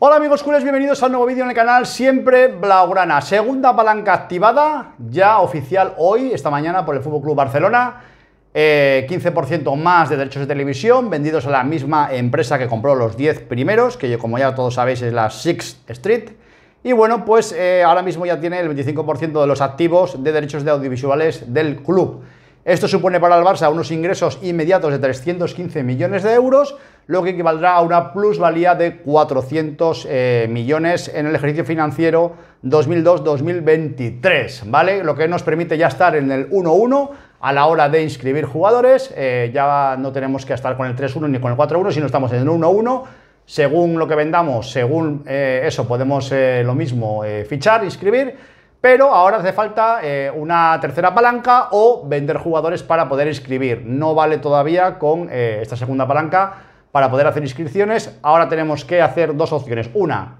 Hola amigos culés, bienvenidos a un nuevo vídeo en el canal Siempre Blaugrana. Segunda palanca activada, ya oficial hoy, esta mañana, por el Fútbol Club Barcelona. 15% eh, más de derechos de televisión vendidos a la misma empresa que compró los 10 primeros, que como ya todos sabéis es la Sixth Street. Y bueno, pues eh, ahora mismo ya tiene el 25% de los activos de derechos de audiovisuales del club. Esto supone para el Barça unos ingresos inmediatos de 315 millones de euros lo que equivaldrá a una plusvalía de 400 eh, millones en el ejercicio financiero 2002-2023, ¿vale? Lo que nos permite ya estar en el 1-1 a la hora de inscribir jugadores, eh, ya no tenemos que estar con el 3-1 ni con el 4-1, sino estamos en el 1-1. Según lo que vendamos, según eh, eso, podemos lo mismo fichar, inscribir, pero ahora hace falta una tercera palanca o vender jugadores para poder inscribir. No vale todavía con esta segunda palanca para poder hacer inscripciones. Ahora tenemos que hacer dos opciones. Una,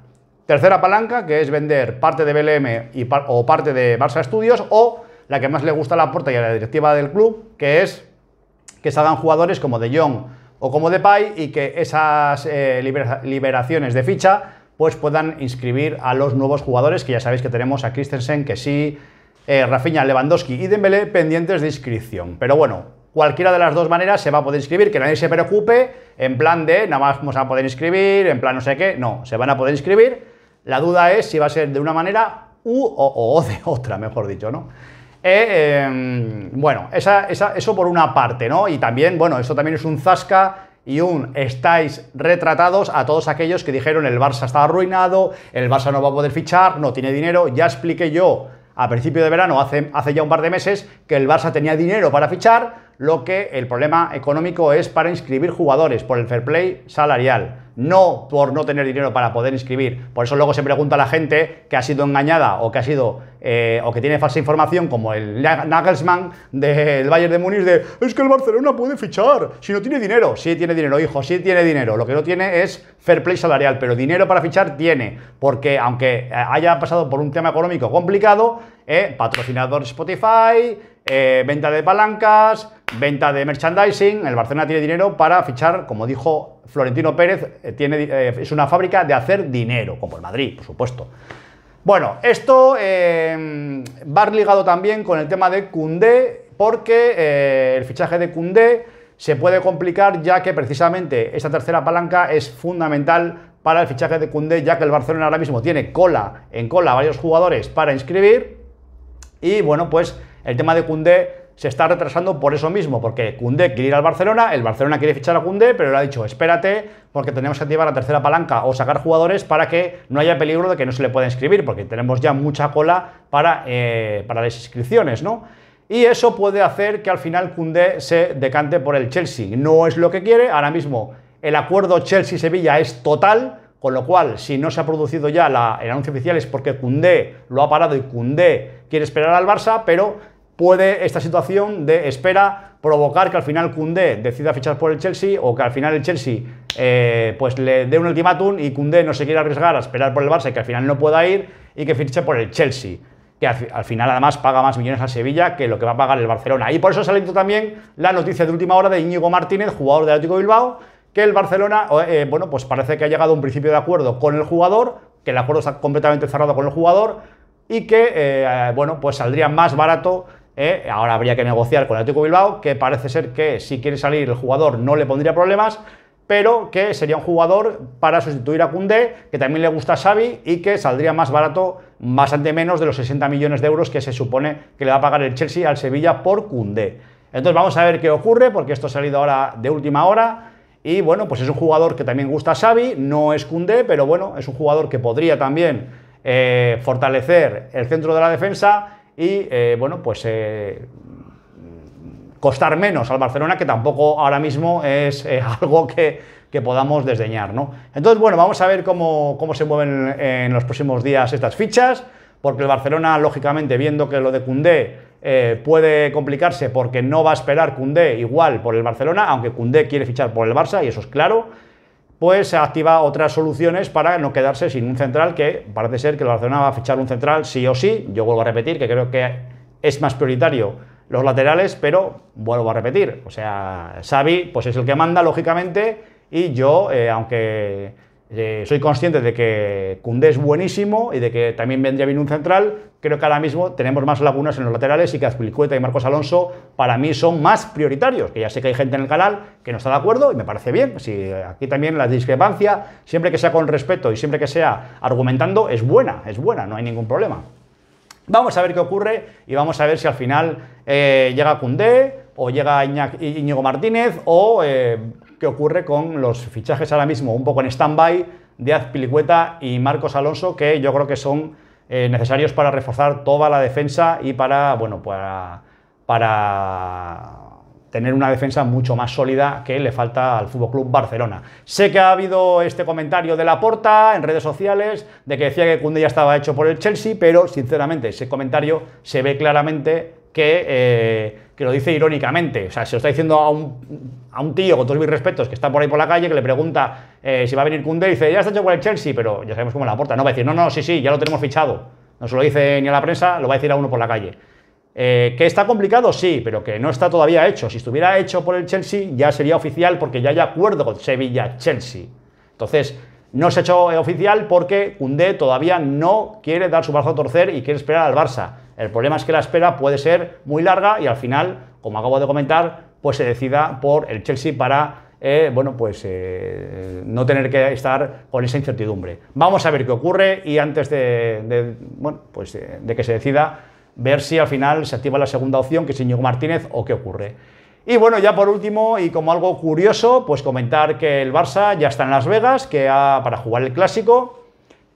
tercera palanca, que es vender parte de BLM o parte de Barça Studios, o la que más le gusta a la puerta y a la directiva del club, que es que salgan jugadores como De Jong o como de Depay y que esas eh, liberaciones de ficha pues puedan inscribir a los nuevos jugadores, que ya sabéis que tenemos a Christensen, que sí, Rafiña, eh, Rafinha, Lewandowski y Dembélé pendientes de inscripción. Pero bueno, Cualquiera de las dos maneras se va a poder inscribir, que nadie se preocupe, en plan de nada más vamos a poder inscribir, en plan no sé qué, no, se van a poder inscribir. La duda es si va a ser de una manera u o, de otra, mejor dicho, ¿no? Eh, em, bueno, eso por una parte, ¿no? Y también, bueno, eso también es un zasca y un estáis retratados a todos aquellos que dijeron el Barça está arruinado, el Barça no va a poder fichar, no tiene dinero. Ya expliqué yo a principio de verano, hace ya un par de meses, que el Barça tenía dinero para fichar, lo que el problema económico es para inscribir jugadores, por el fair play salarial, no por no tener dinero para poder inscribir. Por eso luego se pregunta a la gente que ha sido engañada o que ha sido eh, o que tiene falsa información, como el Nagelsmann del Bayern de Múnich, de es que el Barcelona puede fichar si no tiene dinero. Sí tiene dinero, hijo, sí tiene dinero. Lo que no tiene es fair play salarial, pero dinero para fichar tiene, porque aunque eh, haya pasado por un tema económico complicado, eh, patrocinador Spotify, eh, venta de palancas, venta de merchandising. El Barcelona tiene dinero para fichar, como dijo Florentino Pérez, eh, tiene, eh, es una fábrica de hacer dinero, como el Madrid, por supuesto. Bueno, esto em, va ligado también con el tema de Cundé, porque el fichaje de Cundé se puede complicar ya que precisamente esta tercera palanca es fundamental para el fichaje de Cundé, ya que el Barcelona ahora mismo tiene cola en cola varios jugadores para inscribir. Y bueno, pues el tema de Cundé se está retrasando por eso mismo, porque Cundé quiere ir al Barcelona, el Barcelona quiere fichar a Cundé, pero le ha dicho, espérate, porque tenemos que activar la tercera palanca o sacar jugadores para que no haya peligro de que no se le pueda inscribir, porque tenemos ya mucha cola para, eh, para las inscripciones, ¿no? Y eso puede hacer que al final kunde se decante por el Chelsea. No es lo que quiere, ahora mismo el acuerdo Chelsea-Sevilla es total, con lo cual, si no se ha producido ya el anuncio oficial es porque Cundé lo ha parado y Cundé quiere esperar al Barça, pero puede esta situación de espera provocar que al final Cundé decida fichar por el Chelsea o que al final el Chelsea eh, pues le dé un ultimátum y Cundé no se quiera arriesgar a esperar por el Barça y que al final no pueda ir y que fiche por el Chelsea que al, final además paga más millones a Sevilla que lo que va a pagar el Barcelona y por eso salido también la noticia de última hora de Íñigo Martínez jugador del Atlético Bilbao que el Barcelona eh, bueno pues parece que ha llegado a un principio de acuerdo con el jugador que el acuerdo está completamente cerrado con el jugador y que eh, bueno pues saldría más barato ¿eh? ahora habría que negociar con el Atlético Bilbao, que parece ser que si quiere salir el jugador no le pondría problemas, pero que sería un jugador para sustituir a Cundé, que también le gusta a Xavi y que saldría más barato, bastante menos de los 60 millones de euros que se supone que le va a pagar el Chelsea al Sevilla por Cundé. Entonces vamos a ver qué ocurre, porque esto ha salido ahora de última hora. Y bueno, pues es un jugador que también gusta a Xavi, no es Cundé, pero bueno, es un jugador que podría también eh, fortalecer el centro de la defensa y eh, bueno, pues eh, costar menos al Barcelona, que tampoco ahora mismo es eh, algo que, podamos desdeñar. ¿no? Entonces, bueno, vamos a ver cómo, se mueven en los próximos días estas fichas, porque el Barcelona, lógicamente, viendo que lo de Cundé puede complicarse porque no va a esperar Cundé igual por el Barcelona, aunque Cundé quiere fichar por el Barça, y eso es claro pues se activa otras soluciones para no quedarse sin un central, que parece ser que el Barcelona va a fichar un central sí o sí. Yo vuelvo a repetir que creo que es más prioritario los laterales, pero vuelvo a repetir. O sea, Xavi pues es el que manda, lógicamente, y yo, eh, aunque eh, soy consciente de que Cundé es buenísimo y de que también vendría bien un central. Creo que ahora mismo tenemos más lagunas en los laterales y que Azpilicueta y Marcos Alonso para mí son más prioritarios. Que ya sé que hay gente en el canal que no está de acuerdo y me parece bien. Si aquí también la discrepancia, siempre que sea con respeto y siempre que sea argumentando, es buena, es buena, no hay ningún problema. Vamos a ver qué ocurre y vamos a ver si al final eh, llega Cundé o llega Iñigo Martínez o eh, ocurre con los fichajes ahora mismo un poco en stand-by de Pilicueta y Marcos Alonso, que yo creo que son eh, necesarios para reforzar toda la defensa y para, bueno, para, para tener una defensa mucho más sólida que le falta al Fútbol Club Barcelona. Sé que ha habido este comentario de Laporta en redes sociales de que decía que Cunde ya estaba hecho por el Chelsea, pero sinceramente ese comentario se ve claramente eh, que, lo dice irónicamente. O sea, se lo está diciendo a un, tío, con todos mis respetos, que está por ahí por la calle, que le pregunta eh, si va a venir Kunde y dice, ya está hecho por el Chelsea, pero ya sabemos cómo la puerta, No va a decir, no, no, sí, sí, ya lo tenemos fichado. No se lo dice ni a la prensa, lo va a decir a uno por la calle. Eh, ¿Que está complicado? Sí, pero que no está todavía hecho. Si estuviera hecho por el Chelsea, ya sería oficial porque ya hay acuerdo con Sevilla-Chelsea. Entonces, no se ha hecho eh, oficial porque Cundé todavía no quiere dar su brazo a torcer y quiere esperar al Barça. El problema es que la espera puede ser muy larga y al final, como acabo de comentar, pues se decida por el Chelsea para eh, bueno, pues eh, no tener que estar con esa incertidumbre. Vamos a ver qué ocurre y antes de, pues que se decida, ver si al final se activa la segunda opción, que es Íñigo Martínez, o qué ocurre. Y bueno, ya por último, y como algo curioso, pues comentar que el Barça ya está en Las Vegas, que ha, para jugar el clásico,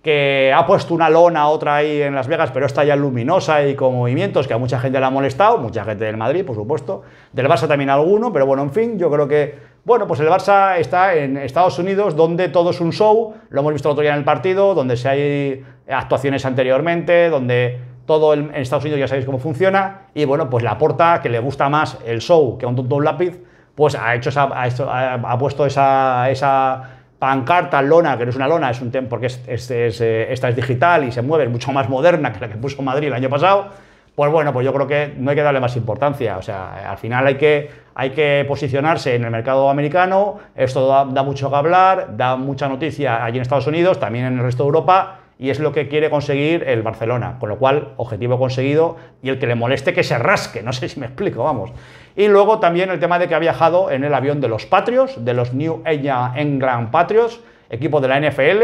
que ha puesto una lona otra ahí en Las Vegas, pero está ya luminosa y con movimientos que a mucha gente le ha molestado, mucha gente del Madrid, por supuesto, del Barça también alguno, pero bueno, en fin, yo creo que, bueno, pues el Barça está en Estados Unidos, donde todo es un show, lo hemos visto el otro día en el partido, donde se hay actuaciones anteriormente, donde todo en Estados Unidos ya sabéis cómo funciona, y bueno, pues la porta que le gusta más el show que un tonto lápiz, pues ha, hecho ha, puesto esa, esa, pancarta, lona, que no es una lona, es un tema porque es, eh, esta es digital y se mueve, es mucho más moderna que la que puso Madrid el año pasado, pues bueno, pues yo creo que no hay que darle más importancia. O sea, al final hay que, hay que posicionarse en el mercado americano, esto da mucho que hablar, da mucha noticia allí en Estados Unidos, también en el resto de Europa, y es lo que quiere conseguir el Barcelona, con lo cual objetivo conseguido y el que le moleste que se rasque, no sé si me explico, vamos. Y luego también el tema de que ha viajado en el avión de los Patriots, de los New England Patriots, equipo de la NFL,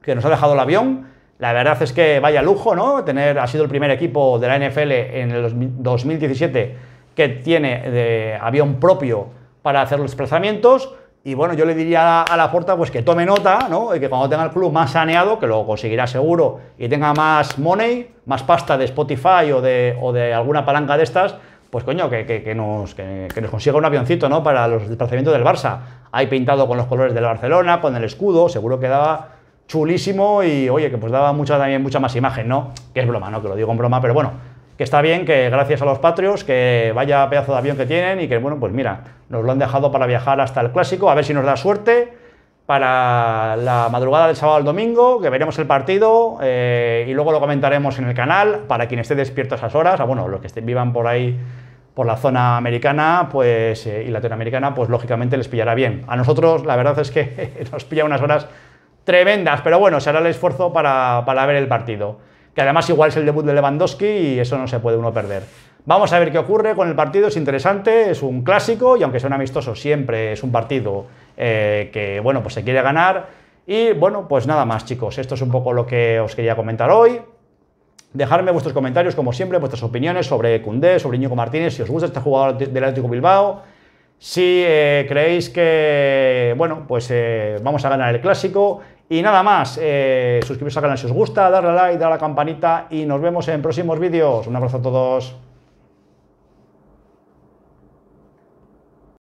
que nos ha dejado el avión. La verdad es que vaya lujo, ¿no? Tener, ha sido el primer equipo de la NFL en el 2017 que tiene de eh, avión propio para hacer los desplazamientos. Y bueno, yo le diría a la Porta pues que tome nota, ¿no? Y que cuando tenga el club más saneado, que lo conseguirá seguro, y tenga más money, más pasta de Spotify o de, o de alguna palanca de estas, pues coño, que, que, nos, que, nos consiga un avioncito, ¿no? Para los desplazamientos del Barça. Ahí pintado con los colores del Barcelona, con el escudo, seguro que daba chulísimo y oye, que pues daba mucha, también mucha más imagen, ¿no? Que es broma, ¿no? Que lo digo en broma, pero bueno, que está bien, que gracias a los patrios, que vaya pedazo de avión que tienen y que, bueno, pues mira, nos lo han dejado para viajar hasta el clásico, a ver si nos da suerte para la madrugada del sábado al domingo, que veremos el partido eh, y luego lo comentaremos en el canal para quien esté despierto a esas horas, a, bueno, los que estén vivan por ahí por la zona americana pues, eh, y latinoamericana, pues lógicamente les pillará bien. A nosotros la verdad es que nos pilla unas horas tremendas, pero bueno, se hará el esfuerzo para, para ver el partido que además igual es el debut de Lewandowski y eso no se puede uno perder. Vamos a ver qué ocurre con el partido, es interesante, es un clásico y aunque sea un amistoso, siempre es un partido eh, que, bueno, pues se quiere ganar. Y bueno, pues nada más chicos, esto es un poco lo que os quería comentar hoy. Dejadme vuestros comentarios, como siempre, vuestras opiniones sobre Cundé, sobre Iñigo Martínez, si os gusta este jugador del Atlético Bilbao, si eh, creéis que, bueno, pues eh, vamos a ganar el clásico. Y nada más, eh, suscribiros al canal si os gusta, darle a like, darle a la campanita y nos vemos en próximos vídeos. Un abrazo a todos.